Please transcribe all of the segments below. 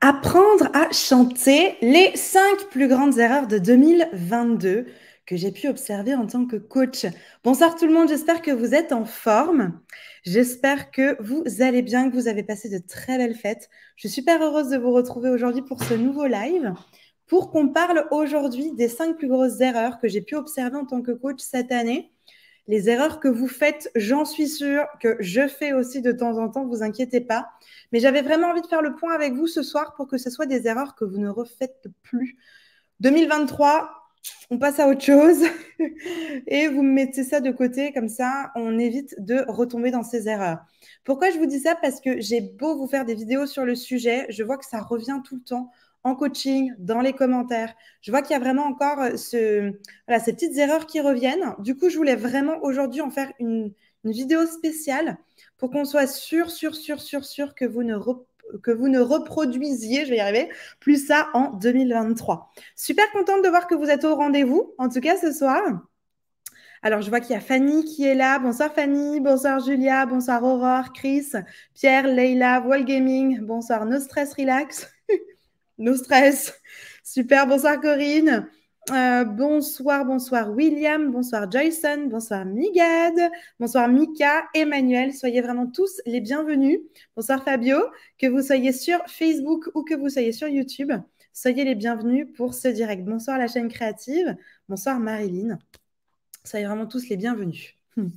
apprendre à chanter les cinq plus grandes erreurs de 2022 que j'ai pu observer en tant que coach. Bonsoir tout le monde, j'espère que vous êtes en forme. J'espère que vous allez bien, que vous avez passé de très belles fêtes. Je suis super heureuse de vous retrouver aujourd'hui pour ce nouveau live, pour qu'on parle aujourd'hui des cinq plus grosses erreurs que j'ai pu observer en tant que coach cette année les erreurs que vous faites, j'en suis sûre que je fais aussi de temps en temps, vous inquiétez pas. Mais j'avais vraiment envie de faire le point avec vous ce soir pour que ce soit des erreurs que vous ne refaites plus. 2023, on passe à autre chose et vous mettez ça de côté, comme ça on évite de retomber dans ces erreurs. Pourquoi je vous dis ça Parce que j'ai beau vous faire des vidéos sur le sujet, je vois que ça revient tout le temps en coaching, dans les commentaires. Je vois qu'il y a vraiment encore euh, ces petites erreurs qui reviennent. Du coup, je voulais vraiment aujourd'hui en faire une, vidéo spéciale pour qu'on soit sûr, sûr, sûr, sûr, sûr que vous ne reproduisiez, je vais y arriver, plus ça en 2023. Super contente de voir que vous êtes au rendez-vous, en tout cas ce soir. Alors, je vois qu'il y a Fanny qui est là. Bonsoir Fanny, bonsoir Julia, bonsoir Aurore, Chris, Pierre, Leila, Wall Gaming, bonsoir No Stress Relax. No stress. Super, bonsoir Corinne. Euh, bonsoir, bonsoir William, bonsoir Jason, bonsoir Migad, bonsoir Mika, Emmanuel. Soyez vraiment tous les bienvenus. Bonsoir Fabio, que vous soyez sur Facebook ou que vous soyez sur YouTube. Soyez les bienvenus pour ce direct. Bonsoir la chaîne créative. Bonsoir Marilyn. Soyez vraiment tous les bienvenus.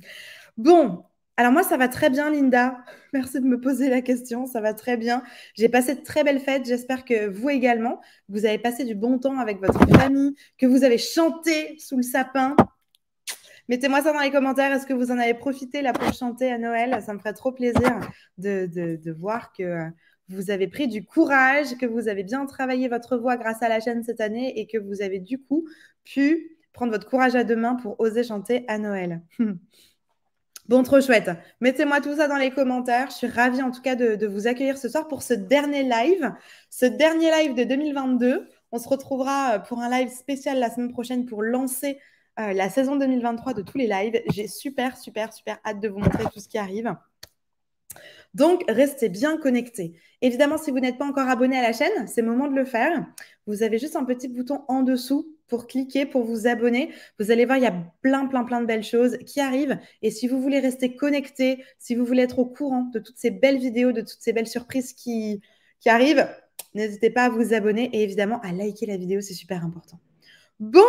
Bon, alors moi, ça va très bien, Linda. Merci de me poser la question. Ça va très bien. J'ai passé de très belles fêtes. J'espère que vous également, vous avez passé du bon temps avec votre famille, que vous avez chanté sous le sapin. Mettez-moi ça dans les commentaires. Est-ce que vous en avez profité là pour chanter à Noël Ça me ferait trop plaisir de, de, voir que euh, vous avez pris du courage, que vous avez bien travaillé votre voix grâce à la chaîne cette année et que vous avez du coup pu prendre votre courage à deux mains pour oser chanter à Noël. Bon, trop chouette. Mettez-moi tout ça dans les commentaires. Je suis ravie en tout cas de, vous accueillir ce soir pour ce dernier live, ce dernier live de 2022. On se retrouvera euh, pour un live spécial la semaine prochaine pour lancer euh, la saison 2023 de tous les lives. J'ai super, super, super hâte de vous montrer tout ce qui arrive. Donc, restez bien connectés. Évidemment, si vous n'êtes pas encore abonné à la chaîne, c'est le moment de le faire. Vous avez juste un petit bouton en dessous pour cliquer, pour vous abonner. Vous allez voir, il y a plein, plein, plein de belles choses qui arrivent. Et si vous voulez rester connecté, si vous voulez être au courant de toutes ces belles vidéos, de toutes ces belles surprises qui, arrivent, n'hésitez pas à vous abonner et évidemment à liker la vidéo, c'est super important. Bon,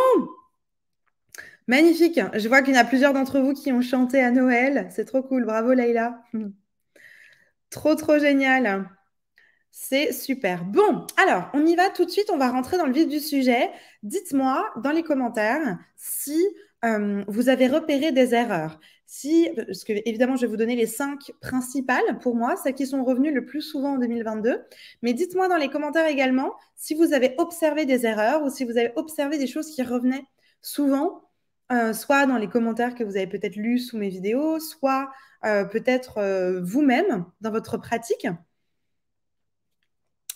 Magnifique. Je vois qu'il y en a plusieurs d'entre vous qui ont chanté à Noël. C'est trop cool. Bravo, Leïla. Trop, trop génial. C'est super. Bon, alors, on y va tout de suite. On va rentrer dans le vif du sujet. Dites-moi dans les commentaires si euh, vous avez repéré des erreurs. Si, parce que évidemment, je vais vous donner les cinq principales pour moi, celles qui sont revenues le plus souvent en 2022. Mais dites-moi dans les commentaires également si vous avez observé des erreurs ou si vous avez observé des choses qui revenaient souvent, euh, soit dans les commentaires que vous avez peut-être lus sous mes vidéos, soit euh, peut-être euh, vous-même dans votre pratique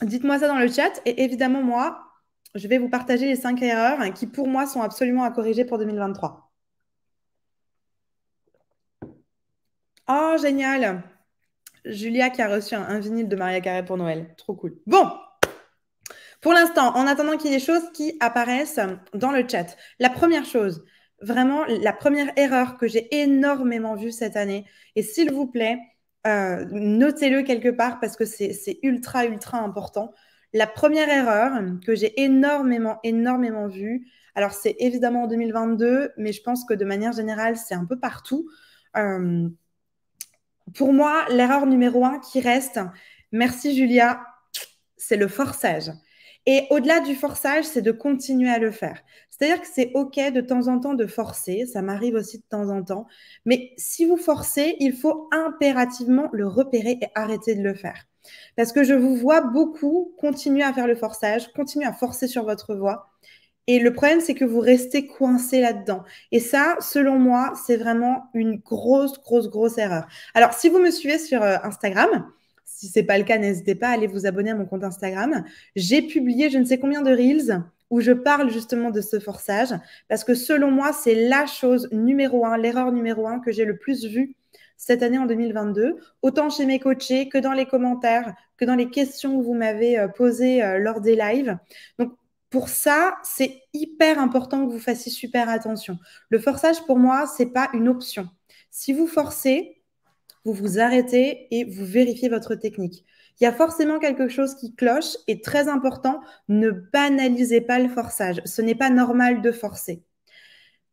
Dites-moi ça dans le chat. Et évidemment, moi, je vais vous partager les cinq erreurs qui, pour moi, sont absolument à corriger pour 2023. Oh, génial Julia qui a reçu un, vinyle de Maria Carré pour Noël. Trop cool. Bon Pour l'instant, en attendant qu'il y ait des choses qui apparaissent dans le chat, la première chose, vraiment la première erreur que j'ai énormément vue cette année. Et s'il vous plaît, euh, notez-le quelque part parce que c'est ultra, ultra important. La première erreur que j'ai énormément, énormément vue, alors c'est évidemment en 2022, mais je pense que de manière générale, c'est un peu partout. Euh, pour moi, l'erreur numéro un qui reste, merci Julia, c'est le forçage. Et au-delà du forçage, c'est de continuer à le faire. C'est-à-dire que c'est OK de temps en temps de forcer, ça m'arrive aussi de temps en temps, mais si vous forcez, il faut impérativement le repérer et arrêter de le faire. Parce que je vous vois beaucoup continuer à faire le forçage, continuer à forcer sur votre voix. Et le problème, c'est que vous restez coincé là-dedans. Et ça, selon moi, c'est vraiment une grosse, grosse, grosse erreur. Alors, si vous me suivez sur euh, Instagram, si ce n'est pas le cas, n'hésitez pas à aller vous abonner à mon compte Instagram. J'ai publié je ne sais combien de reels où je parle justement de ce forçage parce que selon moi, c'est la chose numéro un, l'erreur numéro un que j'ai le plus vue cette année en 2022, autant chez mes coachés que dans les commentaires, que dans les questions que vous m'avez euh, posées euh, lors des lives. Donc, pour ça, c'est hyper important que vous fassiez super attention. Le forçage, pour moi, c'est pas une option. Si vous forcez, vous vous arrêtez et vous vérifiez votre technique. Il y a forcément quelque chose qui cloche et très important, ne banalisez pas le forçage. Ce n'est pas normal de forcer.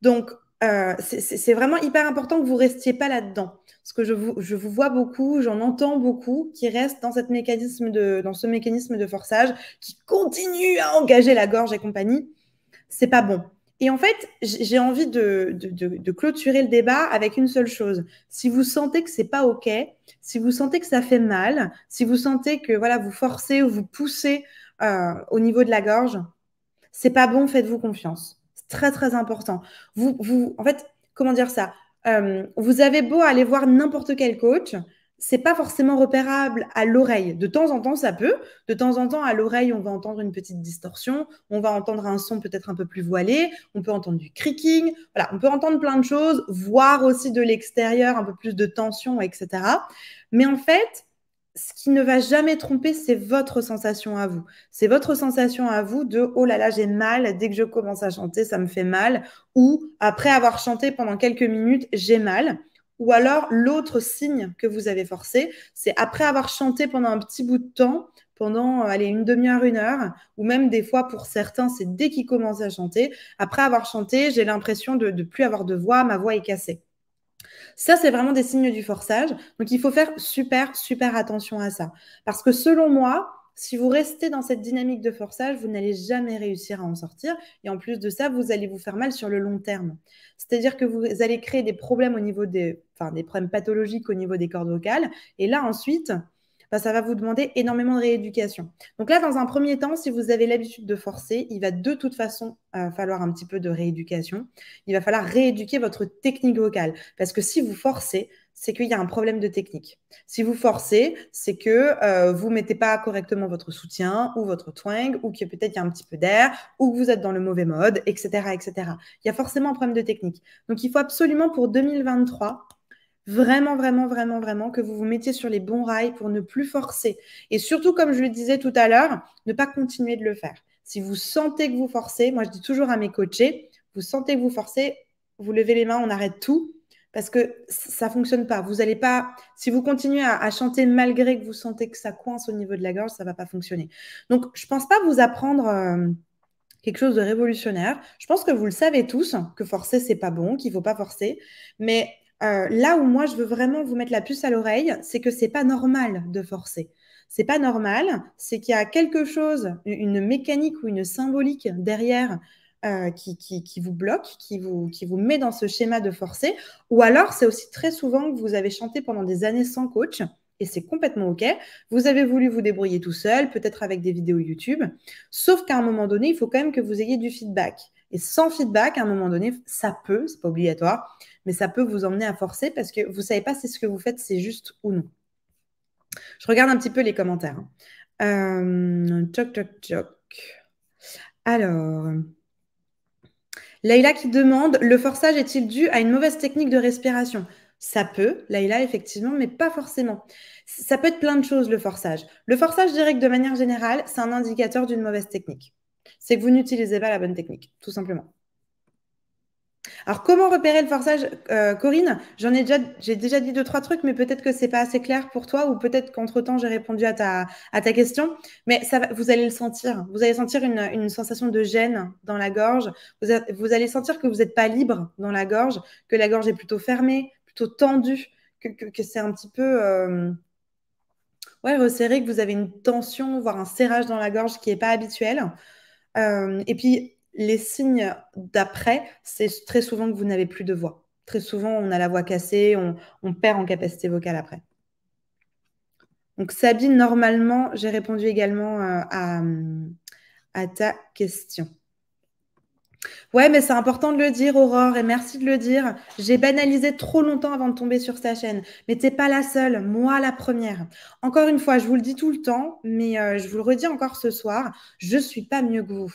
Donc, euh, c'est vraiment hyper important que vous restiez pas là-dedans. Parce que je vous, je vous vois beaucoup, j'en entends beaucoup qui restent dans, cette mécanisme de, dans ce mécanisme de forçage, qui continue à engager la gorge et compagnie. C'est pas bon. Et en fait, j'ai envie de, clôturer le débat avec une seule chose. Si vous sentez que c'est pas OK, si vous sentez que ça fait mal, si vous sentez que voilà, vous forcez ou vous poussez euh, au niveau de la gorge, c'est pas bon, faites-vous confiance. C'est très très important. Vous, vous, en fait, comment dire ça euh, Vous avez beau aller voir n'importe quel coach, c'est pas forcément repérable à l'oreille. De temps en temps, ça peut. De temps en temps, à l'oreille, on va entendre une petite distorsion, on va entendre un son peut-être un peu plus voilé, on peut entendre du creaking, voilà, on peut entendre plein de choses, voir aussi de l'extérieur un peu plus de tension, etc. Mais en fait, ce qui ne va jamais tromper, c'est votre sensation à vous. C'est votre sensation à vous de oh là là, j'ai mal, dès que je commence à chanter, ça me fait mal, ou après avoir chanté pendant quelques minutes, j'ai mal. Ou alors, l'autre signe que vous avez forcé, c'est après avoir chanté pendant un petit bout de temps, pendant euh, une demi-heure, une heure, ou même des fois pour certains, c'est dès qu'ils commencent à chanter. Après avoir chanté, j'ai l'impression de ne plus avoir de voix, ma voix est cassée. Ça, c'est vraiment des signes du forçage. Donc, il faut faire super, super attention à ça. Parce que selon moi, si vous restez dans cette dynamique de forçage, vous n'allez jamais réussir à en sortir. Et en plus de ça, vous allez vous faire mal sur le long terme. C'est-à-dire que vous allez créer des problèmes au niveau des, problèmes pathologiques au niveau des cordes vocales. Et là, ensuite, bah, ça va vous demander énormément de rééducation. Donc là, dans un premier temps, si vous avez l'habitude de forcer, il va de toute façon euh, falloir un petit peu de rééducation. Il va falloir rééduquer votre technique vocale. Parce que si vous forcez, c'est qu'il y a un problème de technique. Si vous forcez, c'est que euh, vous ne mettez pas correctement votre soutien ou votre twang, ou que peut-être il y a un petit peu d'air, ou que vous êtes dans le mauvais mode, etc., etc. Il y a forcément un problème de technique. Donc il faut absolument pour 2023 vraiment, vraiment, vraiment, vraiment que vous vous mettiez sur les bons rails pour ne plus forcer. Et surtout, comme je le disais tout à l'heure, ne pas continuer de le faire. Si vous sentez que vous forcez, moi je dis toujours à mes coachés, vous sentez que vous forcez, vous levez les mains, on arrête tout parce que ça fonctionne pas. Vous pas, si vous continuez à, chanter malgré que vous sentez que ça coince au niveau de la gorge, ça va pas fonctionner. Donc, je ne pense pas vous apprendre euh, quelque chose de révolutionnaire. Je pense que vous le savez tous que forcer c'est pas bon, qu'il ne faut pas forcer. Mais euh, là où moi je veux vraiment vous mettre la puce à l'oreille, c'est que ce n'est pas normal de forcer Ce n'est pas normal, c'est qu'il y a quelque chose, une mécanique ou une symbolique derrière euh, qui, vous bloque, qui vous, qui vous met dans ce schéma de forcer. Ou alors, c'est aussi très souvent que vous avez chanté pendant des années sans coach, et c'est complètement OK. Vous avez voulu vous débrouiller tout seul, peut-être avec des vidéos YouTube, sauf qu'à un moment donné, il faut quand même que vous ayez du feedback. Et sans feedback, à un moment donné, ça peut, ce n'est pas obligatoire, mais ça peut vous emmener à forcer parce que vous savez pas si ce que vous faites c'est juste ou non. Je regarde un petit peu les commentaires. Hein. Euh, toc, toc, Alors, Laïla qui demande le forçage est-il dû à une mauvaise technique de respiration Ça peut, Laïla, effectivement, mais pas forcément. Ça peut être plein de choses, le forçage. Le forçage direct, de manière générale, c'est un indicateur d'une mauvaise technique. C'est que vous n'utilisez pas la bonne technique, tout simplement. Alors, comment repérer le forçage, euh, Corinne J'en ai déjà, j'ai déjà dit deux, trois trucs, mais peut-être que c'est pas assez clair pour toi, ou peut-être qu'entre-temps, j'ai répondu à ta, à ta question. Mais ça vous allez le sentir. Vous allez sentir une, sensation de gêne dans la gorge. Vous, allez sentir que vous n'êtes pas libre dans la gorge, que la gorge est plutôt fermée, plutôt tendue, que, c'est un petit peu. Euh, ouais, resserré, que vous avez une tension, voire un serrage dans la gorge qui n'est pas habituel. Euh, et puis, les signes d'après, c'est très souvent que vous n'avez plus de voix. Très souvent, on a la voix cassée, on, perd en capacité vocale après. Donc Sabine, normalement, j'ai répondu également euh, à, ta question. Ouais, mais c'est important de le dire, Aurore, et merci de le dire. J'ai banalisé trop longtemps avant de tomber sur sa chaîne. Mais t'es pas la seule, moi la première. Encore une fois, je vous le dis tout le temps, mais euh, je vous le redis encore ce soir, je ne suis pas mieux que vous.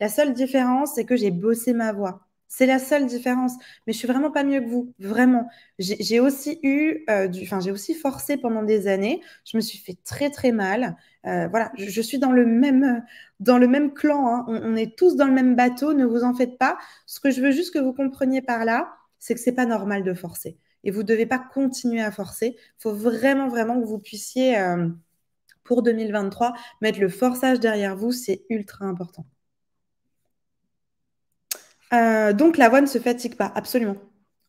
La seule différence, c'est que j'ai bossé ma voix. C'est la seule différence. Mais je suis vraiment pas mieux que vous, vraiment. J'ai aussi eu, euh, du, enfin j'ai aussi forcé pendant des années. Je me suis fait très très mal. Euh, voilà, je, suis dans le même dans le même clan. Hein. On, est tous dans le même bateau. Ne vous en faites pas. Ce que je veux juste que vous compreniez par là, c'est que ce n'est pas normal de forcer. Et vous ne devez pas continuer à forcer. Il faut vraiment vraiment que vous puissiez euh, pour 2023 mettre le forçage derrière vous. C'est ultra important. Euh, donc la voix ne se fatigue pas, absolument.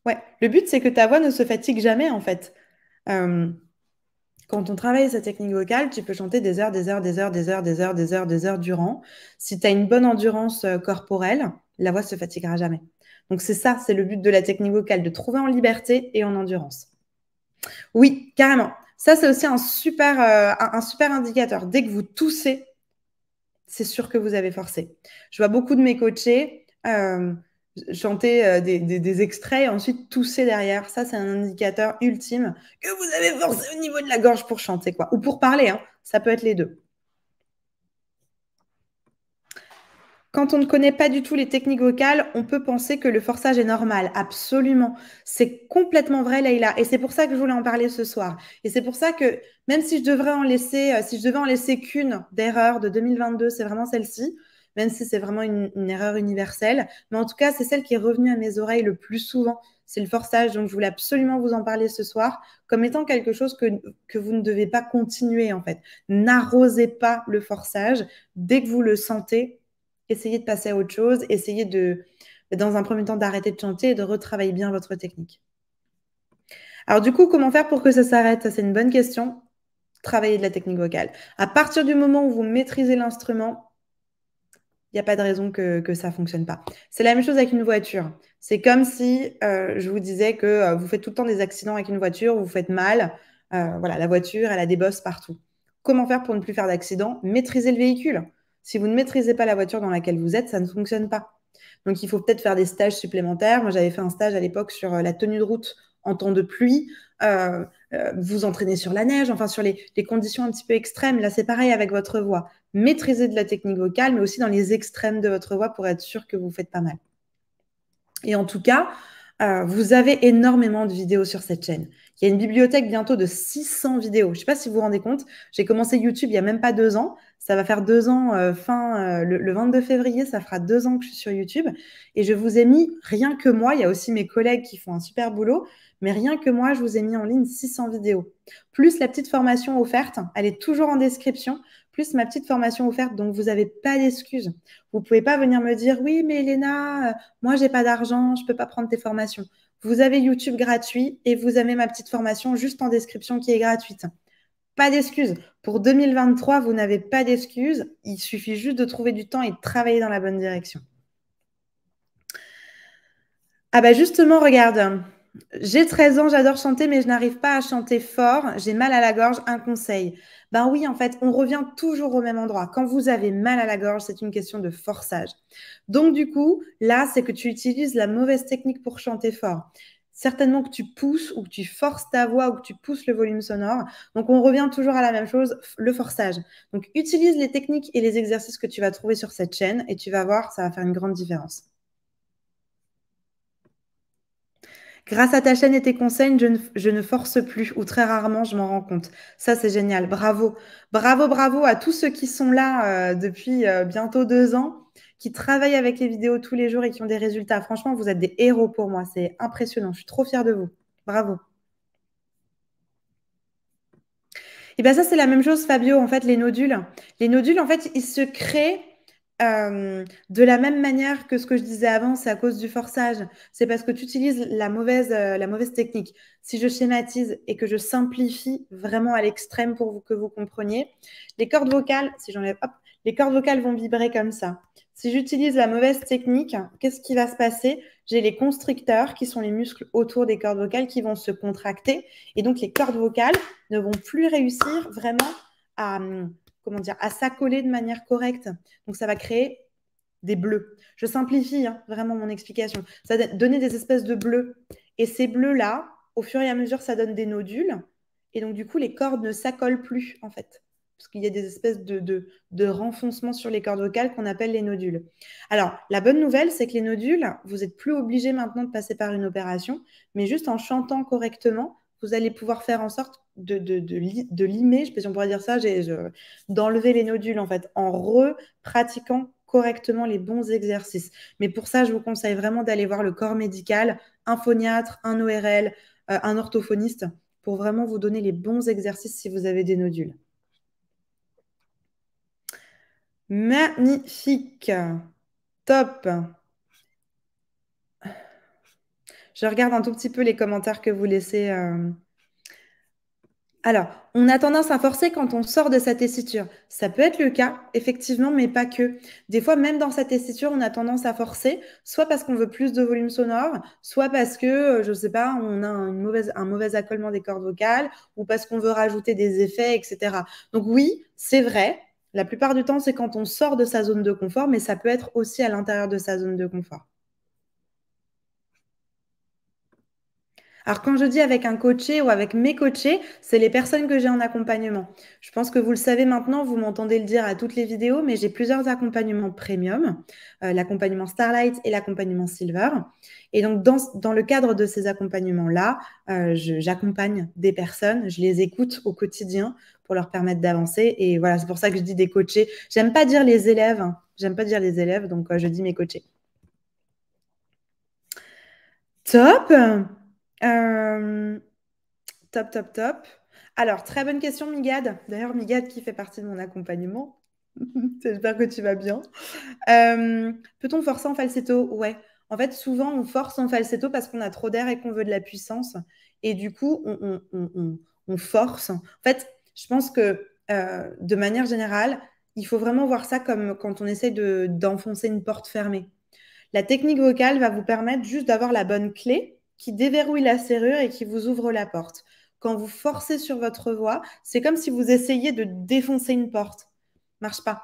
Ouais. Le but, c'est que ta voix ne se fatigue jamais, en fait. Euh, quand on travaille sa technique vocale, tu peux chanter des heures, des heures, des heures, des heures, des heures, des heures, des heures durant. Si tu as une bonne endurance euh, corporelle, la voix se fatiguera jamais. Donc c'est ça, c'est le but de la technique vocale, de trouver en liberté et en endurance. Oui, carrément. Ça, c'est aussi un super, un super indicateur. Dès que vous toussez, c'est sûr que vous avez forcé. Je vois beaucoup de mes coachés euh, chanter euh, des, extraits et ensuite tousser derrière. Ça, c'est un indicateur ultime que vous avez forcé au niveau de la gorge pour chanter, quoi. Ou pour parler, hein. ça peut être les deux. Quand on ne connaît pas du tout les techniques vocales, on peut penser que le forçage est normal. Absolument. C'est complètement vrai, Leïla. Et c'est pour ça que je voulais en parler ce soir. Et c'est pour ça que même si je devrais en laisser, euh, si je devais en laisser qu'une d'erreur de 2022, c'est vraiment celle-ci même si c'est vraiment une, erreur universelle. Mais en tout cas, c'est celle qui est revenue à mes oreilles le plus souvent. C'est le forçage. Donc, je voulais absolument vous en parler ce soir comme étant quelque chose que, vous ne devez pas continuer, en fait. N'arrosez pas le forçage. Dès que vous le sentez, essayez de passer à autre chose. Essayez de, dans un premier temps, d'arrêter de chanter et de retravailler bien votre technique. Alors du coup, comment faire pour que ça s'arrête c'est une bonne question. Travailler de la technique vocale. À partir du moment où vous maîtrisez l'instrument, n'y a pas de raison que, ça ne fonctionne pas. C'est la même chose avec une voiture. C'est comme si euh, je vous disais que euh, vous faites tout le temps des accidents avec une voiture, vous faites mal. Euh, voilà, la voiture, elle a des bosses partout. Comment faire pour ne plus faire d'accidents Maîtriser le véhicule. Si vous ne maîtrisez pas la voiture dans laquelle vous êtes, ça ne fonctionne pas. Donc, il faut peut-être faire des stages supplémentaires. Moi, j'avais fait un stage à l'époque sur la tenue de route en temps de pluie. Euh, vous entraînez sur la neige, enfin sur les, conditions un petit peu extrêmes. Là, c'est pareil avec votre voix. Maîtrisez de la technique vocale, mais aussi dans les extrêmes de votre voix pour être sûr que vous faites pas mal. Et en tout cas, euh, vous avez énormément de vidéos sur cette chaîne. Il y a une bibliothèque bientôt de 600 vidéos. Je ne sais pas si vous vous rendez compte. J'ai commencé YouTube il n'y a même pas deux ans. Ça va faire deux ans euh, fin euh, le, 22 février. Ça fera deux ans que je suis sur YouTube. Et je vous ai mis, rien que moi, il y a aussi mes collègues qui font un super boulot, mais rien que moi, je vous ai mis en ligne 600 vidéos. Plus la petite formation offerte, elle est toujours en description. Plus ma petite formation offerte, donc vous n'avez pas d'excuses. Vous ne pouvez pas venir me dire, oui, mais Elena, euh, moi, je n'ai pas d'argent, je ne peux pas prendre tes formations. Vous avez YouTube gratuit et vous avez ma petite formation juste en description qui est gratuite. Pas d'excuses. Pour 2023, vous n'avez pas d'excuses. Il suffit juste de trouver du temps et de travailler dans la bonne direction. Ah ben, justement, regarde, j'ai 13 ans, j'adore chanter, mais je n'arrive pas à chanter fort. J'ai mal à la gorge. Un conseil. Ben oui, en fait, on revient toujours au même endroit. Quand vous avez mal à la gorge, c'est une question de forçage. Donc, du coup, là, c'est que tu utilises la mauvaise technique pour chanter fort. Certainement que tu pousses ou que tu forces ta voix ou que tu pousses le volume sonore. Donc, on revient toujours à la même chose, le forçage. Donc, utilise les techniques et les exercices que tu vas trouver sur cette chaîne et tu vas voir, ça va faire une grande différence. Grâce à ta chaîne et tes conseils, je ne, force plus ou très rarement, je m'en rends compte. Ça, c'est génial. Bravo. Bravo, bravo à tous ceux qui sont là euh, depuis euh, bientôt deux ans, qui travaillent avec les vidéos tous les jours et qui ont des résultats. Franchement, vous êtes des héros pour moi. C'est impressionnant. Je suis trop fière de vous. Bravo. Et eh bien ça, c'est la même chose, Fabio, en fait, les nodules. Les nodules, en fait, ils se créent de la même manière que ce que je disais avant, c'est à cause du forçage. C'est parce que tu utilises la mauvaise, euh, technique. Si je schématise et que je simplifie vraiment à l'extrême pour que vous compreniez, les cordes vocales, si j'enlève, hop, les cordes vocales vont vibrer comme ça. Si j'utilise la mauvaise technique, qu'est-ce qui va se passer J'ai les constricteurs, qui sont les muscles autour des cordes vocales, qui vont se contracter. Et donc, les cordes vocales ne vont plus réussir vraiment à, comment dire, à s'accoler de manière correcte. Donc ça va créer des bleus. Je simplifie hein, vraiment mon explication. Ça va donner des espèces de bleus. Et ces bleus-là, au fur et à mesure, ça donne des nodules. Et donc, du coup, les cordes ne s'accolent plus, en fait. Parce qu'il y a des espèces de, renfoncements sur les cordes vocales qu'on appelle les nodules. Alors, la bonne nouvelle, c'est que les nodules, vous n'êtes plus obligé maintenant de passer par une opération, mais juste en chantant correctement, vous allez pouvoir faire en sorte de, de, limer, je sais pas si on pourrait dire ça, d'enlever les nodules en fait, en repratiquant correctement les bons exercices. Mais pour ça, je vous conseille vraiment d'aller voir le corps médical, un phoniatre, un ORL, euh, un orthophoniste, pour vraiment vous donner les bons exercices si vous avez des nodules. Magnifique. Top. Je regarde un tout petit peu les commentaires que vous laissez. Euh. Alors, on a tendance à forcer quand on sort de sa tessiture. Ça peut être le cas, effectivement, mais pas que. Des fois, même dans sa tessiture, on a tendance à forcer, soit parce qu'on veut plus de volume sonore, soit parce que, euh, je ne sais pas, on a un mauvais accolement des cordes vocales, ou parce qu'on veut rajouter des effets, etc. Donc oui, c'est vrai. La plupart du temps, c'est quand on sort de sa zone de confort, mais ça peut être aussi à l'intérieur de sa zone de confort. Alors quand je dis avec un coaché ou avec mes coachés, c'est les personnes que j'ai en accompagnement. Je pense que vous le savez maintenant, vous m'entendez le dire à toutes les vidéos, mais j'ai plusieurs accompagnements premium, euh, l'accompagnement Starlight et l'accompagnement Silver. Et donc dans, dans, le cadre de ces accompagnements-là, euh, j'accompagne des personnes, je les écoute au quotidien pour leur permettre d'avancer. Et voilà, c'est pour ça que je dis des coachés. J'aime pas dire les élèves, hein. j'aime pas dire les élèves, donc euh, je dis mes coachés. Top euh, top, top, top. Alors, très bonne question, Migad. D'ailleurs, Migad qui fait partie de mon accompagnement. J'espère que tu vas bien. Euh, peut-on forcer en falsetto Ouais. En fait, souvent, on force en falsetto parce qu'on a trop d'air et qu'on veut de la puissance. Et du coup, on, force. En fait, je pense que euh, de manière générale, il faut vraiment voir ça comme quand on essaie d'enfoncer une porte fermée. La technique vocale va vous permettre juste d'avoir la bonne clé qui déverrouille la serrure et qui vous ouvre la porte. Quand vous forcez sur votre voix, c'est comme si vous essayiez de défoncer une porte. Marche pas.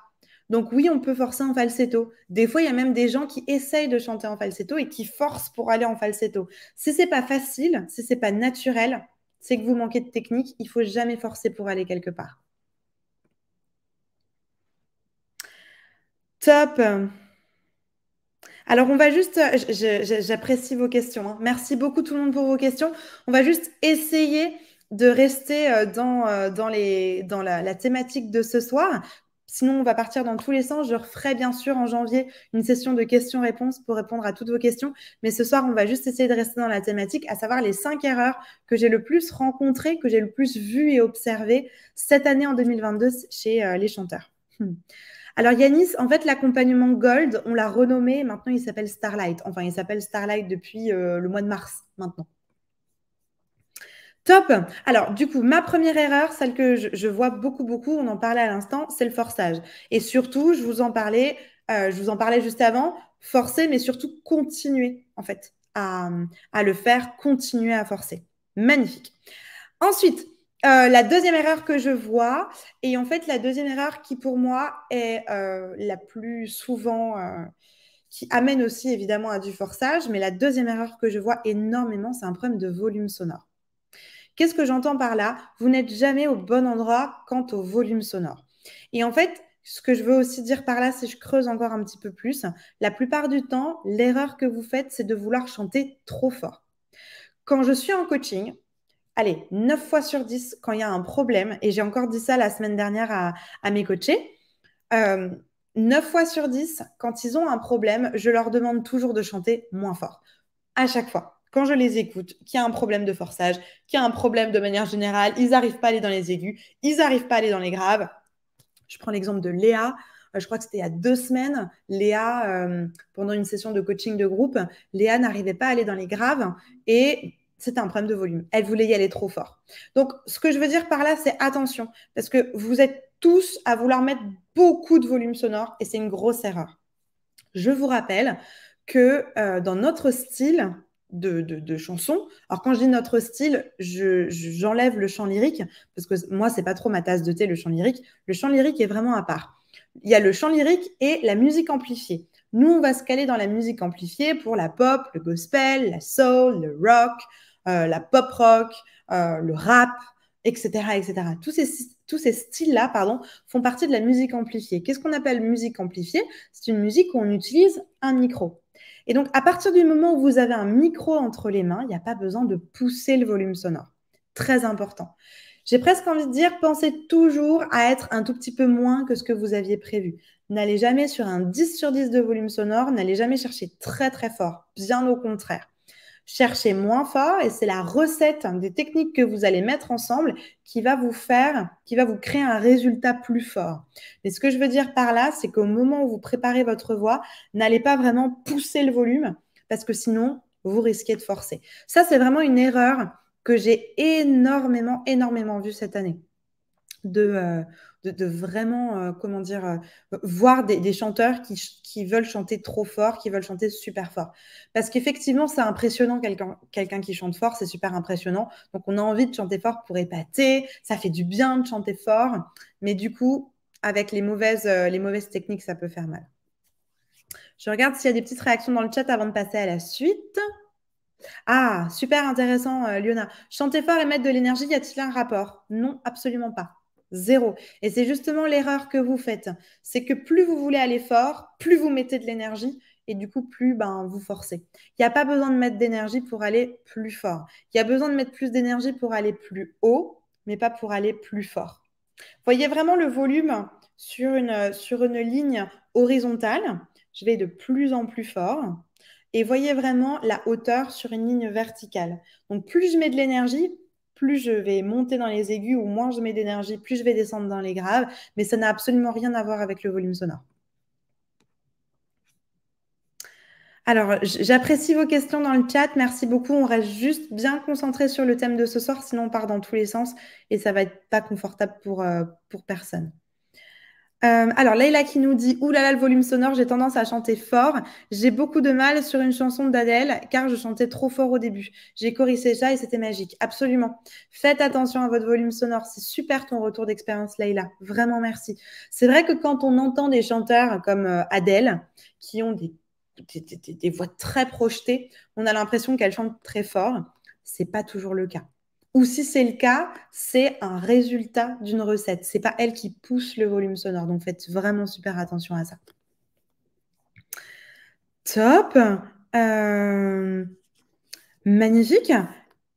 Donc oui, on peut forcer en falsetto. Des fois, il y a même des gens qui essayent de chanter en falsetto et qui forcent pour aller en falsetto. Si c'est pas facile, si c'est pas naturel, c'est que vous manquez de technique. Il faut jamais forcer pour aller quelque part. Top. Alors, on va juste, euh, j'apprécie vos questions. Hein. Merci beaucoup tout le monde pour vos questions. On va juste essayer de rester euh, dans, euh, dans, la, thématique de ce soir. Sinon, on va partir dans tous les sens. Je referai bien sûr en janvier une session de questions-réponses pour répondre à toutes vos questions. Mais ce soir, on va juste essayer de rester dans la thématique, à savoir les cinq erreurs que j'ai le plus rencontrées, que j'ai le plus vues et observées cette année en 2022 chez les chanteurs. Hmm. Alors Yanis, en fait, l'accompagnement Gold, on l'a renommé, maintenant il s'appelle Starlight. Enfin, il s'appelle Starlight depuis euh, le mois de mars maintenant. Top. Alors, du coup, ma première erreur, celle que je, vois beaucoup, beaucoup, on en parlait à l'instant, c'est le forçage. Et surtout, je vous en parlais, euh, je vous en parlais juste avant, forcer, mais surtout continuer, en fait, à, à le faire, continuer à forcer. Magnifique. Ensuite, euh, la deuxième erreur que je vois, et en fait la deuxième erreur qui pour moi est euh, la plus souvent, euh, qui amène aussi évidemment à du forçage, mais la deuxième erreur que je vois énormément, c'est un problème de volume sonore. Qu'est-ce que j'entends par là Vous n'êtes jamais au bon endroit quant au volume sonore. Et en fait, ce que je veux aussi dire par là, si je creuse encore un petit peu plus, la plupart du temps, l'erreur que vous faites, c'est de vouloir chanter trop fort. Quand je suis en coaching, allez, 9 fois sur 10 quand il y a un problème, et j'ai encore dit ça la semaine dernière à, mes coachés, euh, 9 fois sur 10, quand ils ont un problème, je leur demande toujours de chanter moins fort. À chaque fois. Quand je les écoute, qu'il y a un problème de forçage, qu'il y a un problème de manière générale, ils n'arrivent pas à aller dans les aigus, ils n'arrivent pas à aller dans les graves. Je prends l'exemple de Léa. Euh, je crois que c'était il y a deux semaines. Léa, euh, pendant une session de coaching de groupe, Léa n'arrivait pas à aller dans les graves. Et c'était un problème de volume. Elle voulait y aller trop fort. Donc, ce que je veux dire par là, c'est attention, parce que vous êtes tous à vouloir mettre beaucoup de volume sonore et c'est une grosse erreur. Je vous rappelle que euh, dans notre style de, de, alors quand je dis notre style, j'enlève le chant lyrique, parce que moi, ce n'est pas trop ma tasse de thé, le chant lyrique. Le chant lyrique est vraiment à part. Il y a le chant lyrique et la musique amplifiée. Nous, on va se caler dans la musique amplifiée pour la pop, le gospel, la soul, le rock, euh, la pop rock, euh, le rap, etc., etc. Tous ces, styles-là, pardon, font partie de la musique amplifiée. Qu'est-ce qu'on appelle musique amplifiée C'est une musique où on utilise un micro. Et donc, à partir du moment où vous avez un micro entre les mains, il n'y a pas besoin de pousser le volume sonore. Très important. J'ai presque envie de dire, pensez toujours à être un tout petit peu moins que ce que vous aviez prévu. N'allez jamais sur un 10 sur 10 de volume sonore, n'allez jamais chercher très très fort, bien au contraire cherchez moins fort et c'est la recette hein, des techniques que vous allez mettre ensemble qui va vous faire, qui va vous créer un résultat plus fort. Mais ce que je veux dire par là, c'est qu'au moment où vous préparez votre voix, n'allez pas vraiment pousser le volume parce que sinon, vous risquez de forcer. Ça, c'est vraiment une erreur que j'ai énormément, énormément vue cette année. De, euh, de, vraiment, euh, comment dire, euh, voir des, chanteurs qui, veulent chanter trop fort, qui veulent chanter super fort. Parce qu'effectivement, c'est impressionnant, quelqu'un qui chante fort, c'est super impressionnant. Donc, on a envie de chanter fort pour épater, ça fait du bien de chanter fort. Mais du coup, avec les mauvaises, euh, les mauvaises techniques, ça peut faire mal. Je regarde s'il y a des petites réactions dans le chat avant de passer à la suite. Ah, super intéressant, Liona. Chanter fort et mettre de l'énergie, y a-t-il un rapport Non, absolument pas. Zéro. Et c'est justement l'erreur que vous faites. C'est que plus vous voulez aller fort, plus vous mettez de l'énergie et du coup, plus ben, vous forcez. Il n'y a pas besoin de mettre d'énergie pour aller plus fort. Il y a besoin de mettre plus d'énergie pour aller plus haut, mais pas pour aller plus fort. Voyez vraiment le volume sur une, sur une ligne horizontale. Je vais de plus en plus fort. Et voyez vraiment la hauteur sur une ligne verticale. Donc plus je mets de l'énergie, plus je vais monter dans les aigus ou moins je mets d'énergie, plus je vais descendre dans les graves. Mais ça n'a absolument rien à voir avec le volume sonore. Alors, j'apprécie vos questions dans le chat. Merci beaucoup. On reste juste bien concentré sur le thème de ce soir, sinon on part dans tous les sens et ça va être pas confortable pour euh, personne. Euh, alors, Leïla qui nous dit Oulala, le volume sonore, j'ai tendance à chanter fort. J'ai beaucoup de mal sur une chanson d'Adèle car je chantais trop fort au début. J'ai corrigé ça et c'était magique. Absolument. Faites attention à votre volume sonore. C'est super ton retour d'expérience, Leïla. Vraiment merci. C'est vrai que quand on entend des chanteurs comme euh, Adèle qui ont des, des voix très projetées, on a l'impression qu'elles chantent très fort. C'est pas toujours le cas. Ou si c'est le cas, c'est un résultat d'une recette. C'est pas elle qui pousse le volume sonore. Donc faites vraiment super attention à ça. Top. Euh, magnifique.